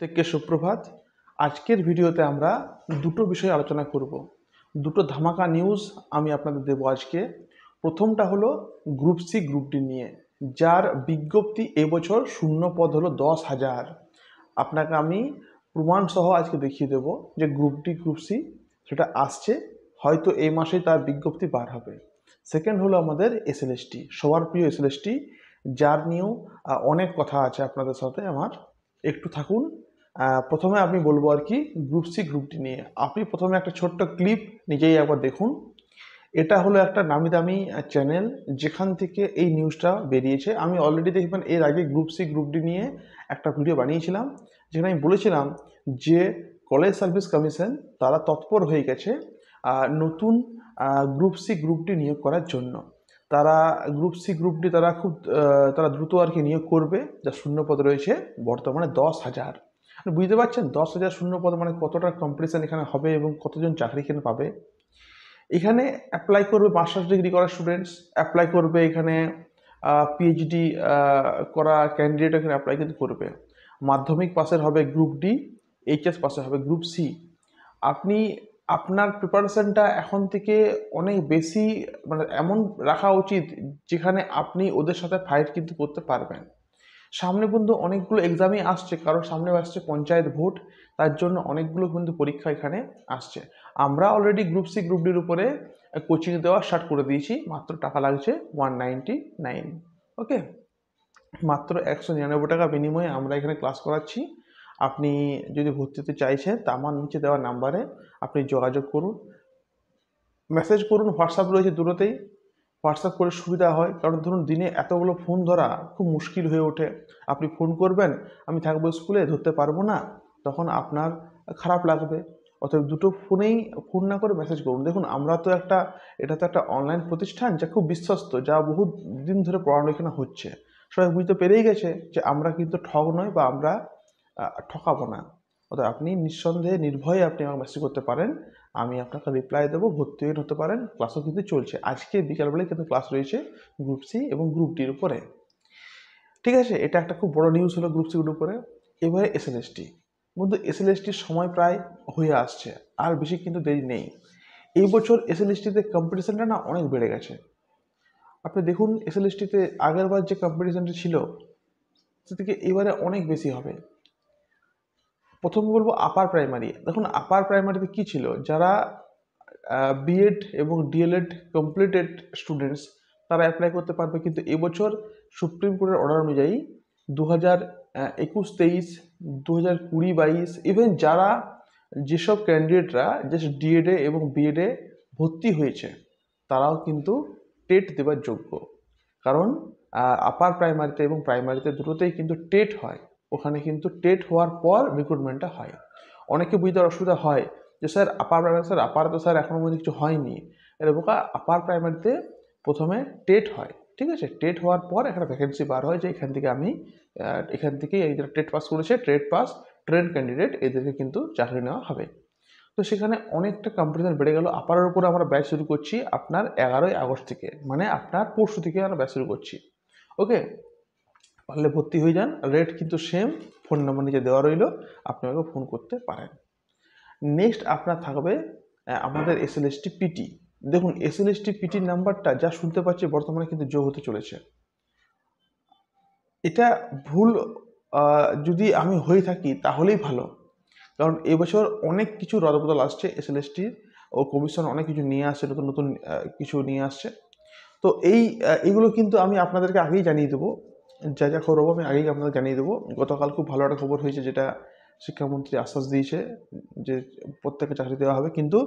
প্রত্যেককে সুপ্রভাত আজকের ভিডিওতে আমরা দুটো বিষয়ে আলোচনা করব দুটো ধামাকা নিউজ আমি আপনাদের দেব আজকে প্রথমটা হলো গ্রুপ সি গ্রুপটি নিয়ে যার বিজ্ঞপ্তি এবছর শূন্য পদ হলো দশ হাজার আপনাকে আমি প্রমাণসহ আজকে দেখিয়ে দেব যে গ্রুপটি গ্রুপ সি সেটা আসছে হয়তো এই মাসেই তার বিজ্ঞপ্তি বার হবে সেকেন্ড হলো আমাদের এসএলএসটি সবার প্রিয় এসএলএসটি যার নিয়েও অনেক কথা আছে আপনাদের সাথে আমার একটু থাকুন প্রথমে আমি বলবো আর কি গ্রুপ সি গ্রুপটি নিয়ে আপনি প্রথমে একটা ছোট্ট ক্লিপ নিজেই একবার দেখুন এটা হলো একটা নামি দামি চ্যানেল যেখান থেকে এই নিউজটা বেরিয়েছে আমি অলরেডি দেখবেন এর আগে গ্রুপ সি গ্রুপটি নিয়ে একটা ভিডিও বানিয়েছিলাম যেখানে আমি বলেছিলাম যে কলেজ সার্ভিস কমিশন তারা তৎপর হয়ে গেছে নতুন গ্রুপ সি গ্রুপটি নিয়োগ করার জন্য তারা গ্রুপ সি গ্রুপটি তারা খুব তারা দ্রুত আর কি নিয়োগ করবে যা শূন্যপদ রয়েছে বর্তমানে দশ হাজার মানে বুঝতে পারছেন দশ হাজার শূন্য পদ মানে কতটা কম্পিটিশান এখানে হবে এবং কতজন চাকরি এখানে পাবে এখানে অ্যাপ্লাই করবে মাস্টার্স ডিগ্রি করা স্টুডেন্টস অ্যাপ্লাই করবে এখানে পিএইচডি করা ক্যান্ডিডেট এখানে অ্যাপ্লাই কিন্তু করবে মাধ্যমিক পাসের হবে গ্রুপ ডি এইচএস পাসের হবে গ্রুপ সি আপনি আপনার প্রিপারেশানটা এখন থেকে অনেক বেশি মানে এমন রাখা উচিত যেখানে আপনি ওদের সাথে ফাইট কিন্তু করতে পারবেন সামনে কিন্তু অনেকগুলো এক্সামই আসছে কারণ সামনে আসছে পঞ্চায়েত ভোট তার জন্য অনেকগুলো কিন্তু পরীক্ষা এখানে আসছে আমরা অলরেডি গ্রুপ সি গ্রুপ ডির উপরে কোচিং দেওয়া স্টার্ট করে দিয়েছি মাত্র টাকা লাগছে ওয়ান নাইনটি নাইন ওকে মাত্র একশো নিরানব্বই টাকা বিনিময়ে আমরা এখানে ক্লাস করাচ্ছি আপনি যদি ভর্তিতে চাইছেন তা আমার নিচে দেওয়া নাম্বারে আপনি যোগাযোগ করুন মেসেজ করুন হোয়াটসঅ্যাপ রয়েছে দুটোতেই হোয়াটসঅ্যাপ করে সুবিধা হয় কারণ ধরুন দিনে এতগুলো ফোন ধরা খুব মুশকিল হয়ে ওঠে আপনি ফোন করবেন আমি থাকবো স্কুলে ধরতে পারবো না তখন আপনার খারাপ লাগবে অতএব দুটো ফোনেই ফোন না করে মেসেজ করুন দেখুন আমরা তো একটা এটা তো একটা অনলাইন প্রতিষ্ঠান যা খুব বিশ্বস্ত যা বহু দিন ধরে পড়ালেখানা হচ্ছে সবাই বুঝতে পেরেই গেছে যে আমরা কিন্তু ঠগ নয় বা আমরা ঠকাবো না অর্থাৎ আপনি নিঃসন্দেহে নির্ভয়ে আপনি আমাকে মেসেজ করতে পারেন আমি আপনাকে রিপ্লাই দেবো ভর্তি হয়ে হতে পারেন ক্লাসও কিন্তু চলছে আজকে বিকালবেলায় কিন্তু ক্লাস রয়েছে গ্রুপ সি এবং গ্রুপ ডির উপরে ঠিক আছে এটা একটা খুব বড় নিউজ হলো গ্রুপ সি গ্রুপ উপরে এবারে এস এল এসটি বন্ধু এস এল সময় প্রায় হয়ে আসছে আর বেশি কিন্তু দেরি নেই এই বছর এস এল কম্পিটিশানটা না অনেক বেড়ে গেছে আপনি দেখুন এস এল আগেরবার যে কম্পিটিশানটা ছিল সেটিকে এবারে অনেক বেশি হবে প্রথমে বলবো আপার প্রাইমারি দেখুন আপার প্রাইমারিতে কী ছিল যারা বিএড এবং ডিএলএড কমপ্লিটেড স্টুডেন্টস তারা অ্যাপ্লাই করতে পারবে কিন্তু এবছর সুপ্রিম কোর্টের অর্ডার অনুযায়ী দু হাজার একুশ তেইশ দু হাজার কুড়ি বাইশ ইভেন যারা যেসব ক্যান্ডিডেটরা জাস্ট ডিএডে এবং বিএডে ভর্তি হয়েছে তারাও কিন্তু টেট দেওয়ার যোগ্য কারণ আপার প্রাইমারিতে এবং প্রাইমারিতে দুটোতেই কিন্তু টেট হয় ওখানে কিন্তু টেট হওয়ার পর রিক্রুটমেন্টটা হয় অনেকে বুঝতে অসুবিধা হয় যে sir upper primary sir upper তো স্যার এখনও পর্যন্ত কিছু হয়নি এর বোকা আপার প্রাইমারিতে প্রথমে টেট হয় ঠিক আছে টেট হওয়ার পর একটা ভ্যাকেন্সি বার হয় যে এখান থেকে আমি এখান থেকে এই যারা টেট পাস করেছে ট্রেড পাস ট্রেন ক্যান্ডিডেট এদেরকে কিন্তু চাকরি নেওয়া হবে তো সেখানে অনেকটা কম্পিটিশন বেড়ে গেল আপারের উপরে আমরা ব্যাচ শুরু করছি আপনার এগারোই আগস্ট থেকে মানে আপনার পরশু থেকে আমরা ব্যাচ শুরু করছি ওকে পারলে ভর্তি হয়ে যান রেট কিন্তু সেম ফোন নম্বর নিচে দেওয়া রইল আপনি আমাকে ফোন করতে পারেন নেক্সট আপনার থাকবে আমাদের এস এল পিটি দেখুন এস এল পিটির নাম্বারটা যা শুনতে পাচ্ছি বর্তমানে কিন্তু যোগ হতে চলেছে এটা ভুল যদি আমি হয়ে থাকি তাহলেই ভালো কারণ এবছর অনেক কিছু রদবদল আসছে এস এল ও কমিশন অনেক কিছু নিয়ে আসছে নতুন নতুন কিছু নিয়ে আসছে তো এই এগুলো কিন্তু আমি আপনাদেরকে আগেই জানিয়ে দেবো যা যা খবর আমি আগেই আপনাদের জানিয়ে দেবো গতকাল খুব ভালো একটা খবর হয়েছে যেটা শিক্ষামন্ত্রী আশ্বাস দিয়েছে যে প্রত্যেককে চাকরি দেওয়া হবে কিন্তু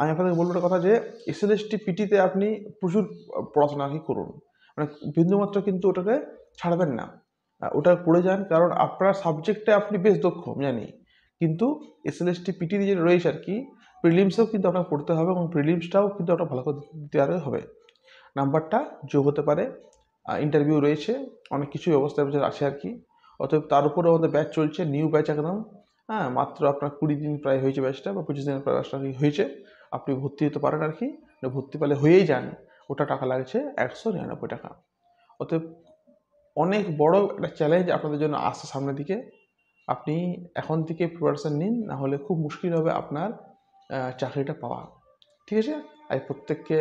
আমি আপনাদের বলবো একটা কথা যে এসএলএসটি পিটিতে আপনি প্রচুর পড়াশোনা কি করুন মানে বিন্দুমাত্র কিন্তু ওটাকে ছাড়বেন না ওটা পড়ে যান কারণ আপনার সাবজেক্টে আপনি বেশ দক্ষ জানি কিন্তু এসএলএসটি পিটি যে রয়েছে আর কি প্রিলিমসেও কিন্তু আপনাকে পড়তে হবে এবং প্রিলিমসটাও কিন্তু আপনার ভালো করে দেওয়া হবে নাম্বারটা যোগ হতে পারে ইন্টারভিউ রয়েছে অনেক কিছু ব্যবস্থা আছে আর কি অতএব তার উপরে আমাদের ব্যাচ চলছে নিউ ব্যাচ একদম হ্যাঁ মাত্র আপনার কুড়ি দিন প্রায় হয়েছে ব্যাচটা বা পঁচিশ দিনের প্রায় ব্যাচটা হয়েছে আপনি ভর্তি হতে পারেন আর কি ভর্তি পালে হয়েই যান ওটা টাকা লাগছে একশো নিরানব্বই টাকা অতএব অনেক বড় একটা চ্যালেঞ্জ আপনাদের জন্য আসছে সামনের দিকে আপনি এখন থেকে প্রিপারেশান নিন না হলে খুব মুশকিল হবে আপনার চাকরিটা পাওয়া ঠিক আছে আর প্রত্যেককে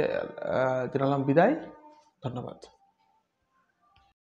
জানালাম বিদায় ধন্যবাদ